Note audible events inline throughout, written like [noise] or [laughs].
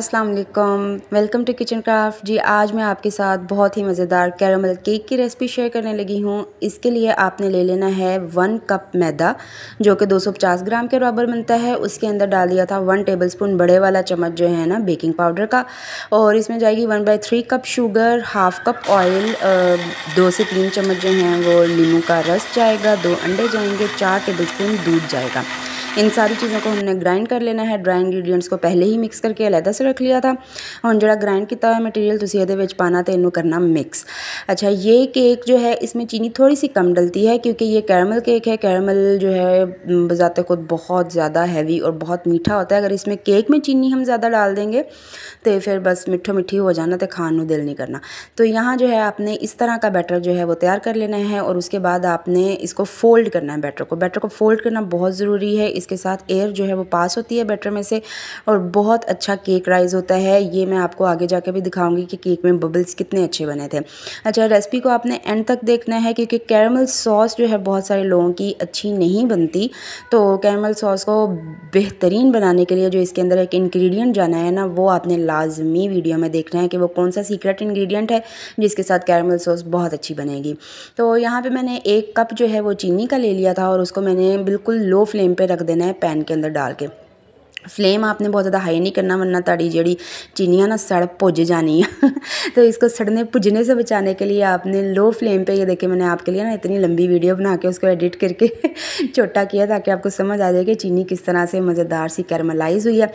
अस्सलाम वालेकुम welcome to Kitchen Craft ji आज मैं आपके साथ बहुत ही मज़ेदार कैरमल केक की रेसिपी शेयर करने लगी हूँ इसके लिए आपने ले लेना है वन कप मैदा जो कि 250 ग्राम के बराबर बनता है उसके अंदर डाल दिया था वन टेबलस्पून बड़े वाला चम्मच जो है ना बेकिंग पाउडर का और इसमें जाएगी one by three cup sugar half cup oil दो से तीन चम्मच जो हैं वो नींबू का रस जाएगा दो अंडे जाएंगे चार टेबल दूध जाएगा इन सारी चीज़ों को हमने ग्राइंड कर लेना है ड्राई इंग्रीडियंट्स को पहले ही मिक्स करके अलहदा से रख लिया था हम ਜਿਹੜਾ ग्राइंड किया हुआ मटीरियल ये पाना तो इनू करना मिक्स अच्छा ये केक जो है इसमें चीनी थोड़ी सी कम डलती है क्योंकि ये कैरमल केक है कैरमल जो है बजाते खुद बहुत ज़्यादा हैवी और बहुत मीठा होता है अगर इसमें केक में चीनी हम ज़्यादा डाल देंगे तो फिर बस मिठो मिठी हो जाना तो खान दिल नहीं करना तो यहाँ जो है आपने इस तरह का बैटर जो है वो तैयार कर लेना है और उसके बाद आपने इसको फोल्ड करना है बैटर को बैटर को फोल्ड करना बहुत ज़रूरी है इस इसके साथ एयर जो है वो पास होती है बैटर में से और बहुत अच्छा केक राइज होता है ये मैं आपको आगे जाके भी दिखाऊंगी कि केक में बबल्स कितने अच्छे बने थे अच्छा रेसिपी को आपने एंड तक देखना है क्योंकि कैरमल सॉस जो है बहुत सारे लोगों की अच्छी नहीं बनती तो कैरमल सॉस को बेहतरीन बनाने के लिए जो इसके अंदर एक इन्ग्रीडियंट जाना है ना वो आपने लाजमी वीडियो में देखना है कि वो कौन सा सीक्रेट इन्ग्रीडियंट है जिसके साथ कैरमल सॉस बहुत अच्छी बनेगी तो यहाँ पर मैंने एक कप जो है वो चीनी का ले लिया था और उसको मैंने बिल्कुल लो फ्लेम पर रख देना देना है पैन के अंदर डाल के फ्लेम आपने बहुत ज़्यादा हाई नहीं करना वरना ताड़ी जड़ी चीनियाँ ना सड़ पुज जानी है [laughs] तो इसको सड़ने पुजने से बचाने के लिए आपने लो फ्लेम पे ये देखे मैंने आपके लिए ना इतनी लंबी वीडियो बना के उसको एडिट करके [laughs] छोटा किया ताकि आपको समझ आ जाए कि चीनी किस तरह से मज़ेदार सी कैरमलाइज हुई है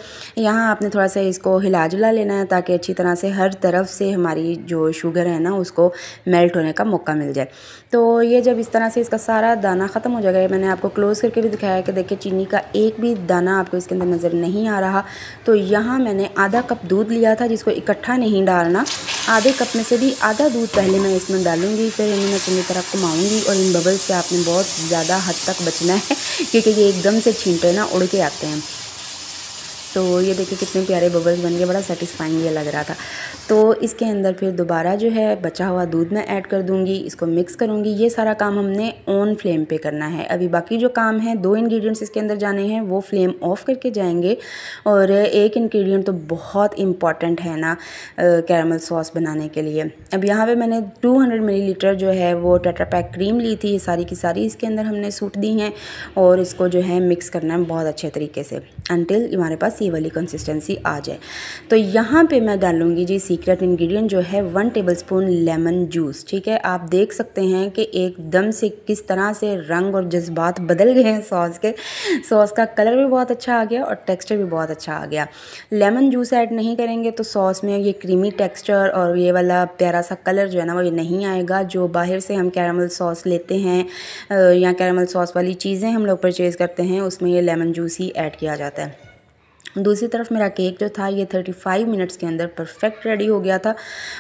यहाँ आपने थोड़ा सा इसको हिला जुला लेना है ताकि अच्छी तरह से हर तरफ से हमारी जो शुगर है ना उसको मेल्ट होने का मौका मिल जाए तो ये जब इस तरह से इसका सारा दाना ख़त्म हो जाएगा मैंने आपको क्लोज़ करके भी दिखाया कि देखिए चीनी का एक भी दाना आपको इसके अंदर नज़र नहीं आ रहा तो यहाँ मैंने आधा कप दूध लिया था जिसको इकट्ठा नहीं डालना आधे कप में से भी आधा दूध पहले मैं इसमें डालूंगी फिर इन्हें मैं चंगी तरह घुमाऊँगी और इन बबल्स से आपने बहुत ज़्यादा हद तक बचना है [laughs] क्योंकि ये एकदम से छीनते ना उड़ के आते हैं तो ये देखिए कितने प्यारे बबल्स बन गए बड़ा सेटिस्फाइंग ये लग रहा था तो इसके अंदर फिर दोबारा जो है बचा हुआ दूध मैं ऐड कर दूंगी इसको मिक्स करूंगी ये सारा काम हमने ऑन फ्लेम पे करना है अभी बाकी जो काम है दो इंग्रेडिएंट्स इसके अंदर जाने हैं वो फ्लेम ऑफ करके जाएंगे और एक इंग्रेडिएंट तो बहुत इंपॉर्टेंट है ना कैरमल सॉस बनाने के लिए अब यहाँ पर मैंने टू मिलीलीटर जो है वो पैक क्रीम ली थी सारी की सारी इसके अंदर हमने सूट दी हैं और इसको जो है मिक्स करना है बहुत अच्छे तरीके से अनटिल हमारे पास ये वाली कंसिस्टेंसी आ जाए तो यहाँ पर मैं डालूँगी जी सीक्रेट इंग्रेडिएंट जो है वन टेबलस्पून लेमन जूस ठीक है आप देख सकते हैं कि एकदम से किस तरह से रंग और जज्बात बदल गए हैं सॉस के सॉस का कलर भी बहुत अच्छा आ गया और टेक्स्चर भी बहुत अच्छा आ गया लेमन जूस ऐड नहीं करेंगे तो सॉस में ये क्रीमी टेक्स्चर और ये वाला प्यारा सा कलर जो है ना वो ये नहीं आएगा जो बाहर से हम कैरामल सॉस लेते हैं या कैरामल सॉस वाली चीज़ें हम लोग परचेज़ करते हैं उसमें ये लेमन जूस ही ऐड किया जाता है दूसरी तरफ मेरा केक जो था ये 35 मिनट्स के अंदर परफेक्ट रेडी हो गया था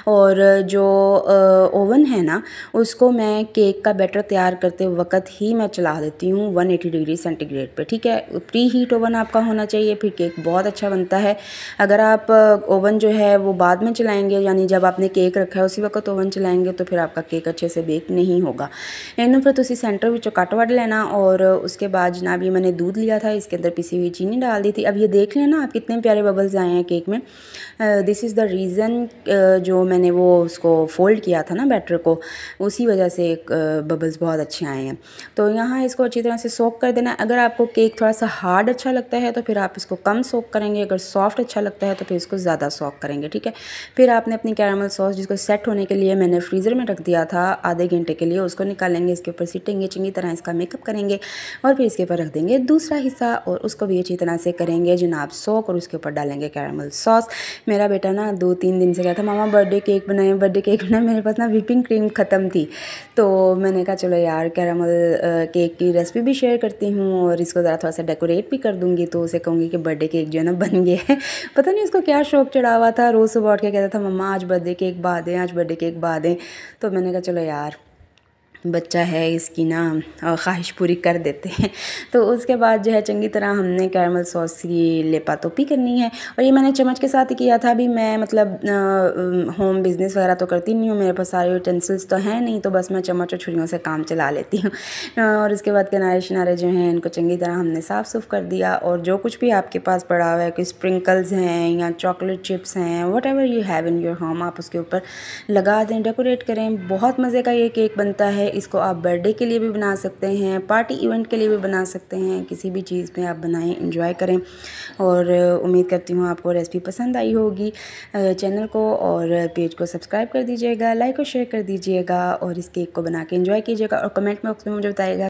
और जो ओवन है ना उसको मैं केक का बैटर तैयार करते वक्त ही मैं चला देती हूँ 180 डिग्री सेंटीग्रेड पे ठीक है प्री हीट ओवन आपका होना चाहिए फिर केक बहुत अच्छा बनता है अगर आप ओवन जो है वो बाद में चलाएँगे यानी जब आपने केक रखा है उसी वक्त ओवन चलाएँगे तो फिर आपका केक अच्छे से बेक नहीं होगा इन फिर ਤੁਸੀਂ तो सेंटर में ਕੱਟ वट लेना और उसके बाद जनाब ये मैंने दूध लिया था इसके अंदर पिसी हुई चीनी डाल दी थी अब ये देख देखिए ना आप कितने प्यारे बबल्स आए हैं केक में दिस इज़ द रीज़न जो मैंने वो उसको फोल्ड किया था ना बैटर को उसी वजह से बबल्स बहुत अच्छे आए हैं तो यहाँ इसको अच्छी तरह से सोक कर देना अगर आपको केक थोड़ा सा हार्ड अच्छा लगता है तो फिर आप इसको कम सोक करेंगे अगर सॉफ्ट अच्छा लगता है तो फिर इसको ज़्यादा सॉक करेंगे ठीक है फिर आपने अपनी कैरामल सॉस जिसको सेट होने के लिए मैंने फ्रीज़र में रख दिया था आधे घंटे के लिए उसको निकालेंगे इसके ऊपर सीटेंगे चंगी तरह इसका मेकअप करेंगे और फिर इसके ऊपर रख देंगे दूसरा हिस्सा और उसको भी अच्छी तरह से करेंगे जनाब आप सोक और उसके ऊपर डालेंगे कैरामल सॉस मेरा बेटा ना दो तीन दिन से गया था मामा बर्थडे केक बनाए बर्थडे केक बनाए मेरे पास ना विपिंग क्रीम ख़त्म थी तो मैंने कहा चलो यार कैरामल केक की रेसिपी भी शेयर करती हूँ और इसको ज़रा थोड़ा सा डेकोरेट भी कर दूँगी तो उसे कहूँगी कि बर्थडे केक जो है ना बन गया है [laughs] पता नहीं उसको क्या शौक चढ़ा हुआ था रोज़ सुबह उठ के कहता था मम्मा आज बर्थडे केक बा आज बर्थडे केक बा दें तो मैंने कहा चलो यार बच्चा है इसकी ना ख्वाहिश पूरी कर देते हैं तो उसके बाद जो है चंगी तरह हमने कैरमल सॉस की लेपा तोपी करनी है और ये मैंने चम्मच के साथ ही किया था अभी मैं मतलब होम बिज़नेस वगैरह तो करती नहीं हूँ मेरे पास सारे यूटेंसिल्स तो हैं नहीं तो बस मैं चम्मच और छुरियों से काम चला लेती हूँ और उसके बाद किनारे शनारे जो हैं इनको चंगी तरह हमने साफ़ सुफ कर दिया और जो कुछ भी आपके पास पड़ा हुआ है कोई स्प्रिंकल्स हैं या चॉकलेट चिप्स हैं whatever you have in your home आप उसके ऊपर लगा दें डेकोरेट करें बहुत मज़े का ये केक बनता है इसको आप बर्थडे के लिए भी बना सकते हैं पार्टी इवेंट के लिए भी बना सकते हैं किसी भी चीज़ में आप बनाएं इंजॉय करें और उम्मीद करती हूँ आपको रेसिपी पसंद आई होगी चैनल को और पेज को सब्सक्राइब कर दीजिएगा लाइक और शेयर कर दीजिएगा और इस केक को बना के इन्जॉय कीजिएगा और कमेंट बॉक्स में मुझे बताइएगा